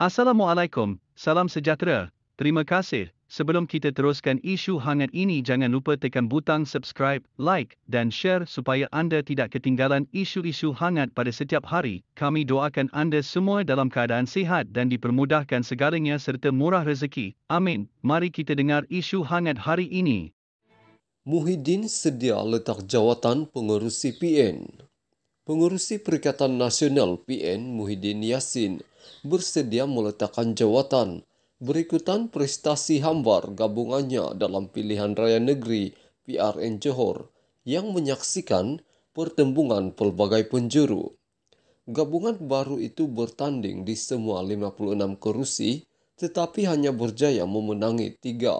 Assalamualaikum, salam sejahtera. Terima kasih. Sebelum kita teruskan isu hangat ini, jangan lupa tekan butang subscribe, like dan share supaya anda tidak ketinggalan isu-isu hangat pada setiap hari. Kami doakan anda semua dalam keadaan sihat dan dipermudahkan segalanya serta murah rezeki. Amin. Mari kita dengar isu hangat hari ini. Muhyiddin sedia letak jawatan pengurus PN. Pengurusi Perikatan Nasional PN Muhyiddin Yassin bersedia meletakkan jawatan berikutan prestasi hambar gabungannya dalam pilihan raya negeri PRN Johor yang menyaksikan pertembungan pelbagai penjuru. Gabungan baru itu bertanding di semua 56 kerusi tetapi hanya berjaya memenangi tiga,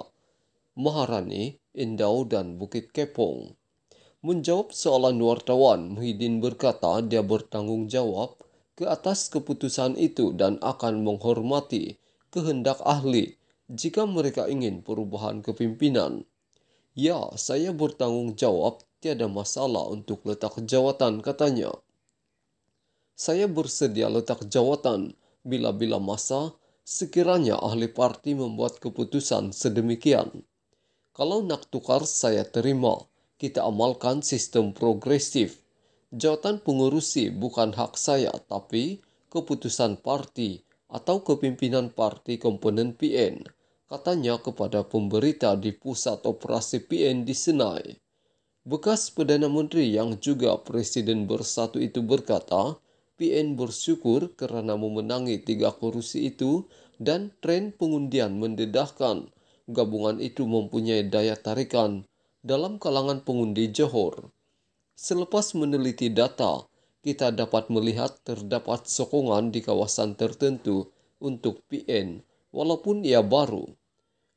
Maharani, Indau, dan Bukit Kepong. Menjawab soalan wartawan, Muhyiddin berkata dia bertanggung jawab ke atas keputusan itu dan akan menghormati kehendak ahli jika mereka ingin perubahan kepimpinan. Ya, saya bertanggung jawab, tiada masalah untuk letak jawatan, katanya. Saya bersedia letak jawatan bila-bila masa sekiranya ahli parti membuat keputusan sedemikian. Kalau nak tukar, saya terima kita amalkan sistem progresif. Jawatan pengurusi bukan hak saya, tapi keputusan parti atau kepimpinan parti komponen PN, katanya kepada pemberita di pusat operasi PN di Senai. Bekas Perdana Menteri yang juga Presiden Bersatu itu berkata, PN bersyukur karena memenangi tiga kursi itu dan tren pengundian mendedahkan. Gabungan itu mempunyai daya tarikan dalam kalangan pengundi Johor. Selepas meneliti data, kita dapat melihat terdapat sokongan di kawasan tertentu untuk PN, walaupun ia baru.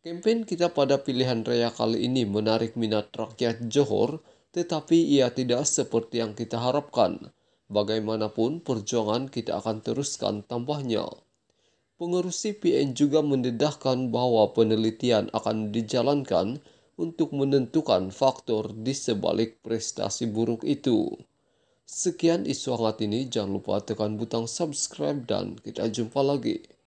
Kempen kita pada pilihan raya kali ini menarik minat rakyat Johor, tetapi ia tidak seperti yang kita harapkan. Bagaimanapun, perjuangan kita akan teruskan tambahnya. Pengurusi PN juga mendedahkan bahwa penelitian akan dijalankan untuk menentukan faktor di sebalik prestasi buruk itu. Sekian isu hangat ini, jangan lupa tekan butang subscribe dan kita jumpa lagi.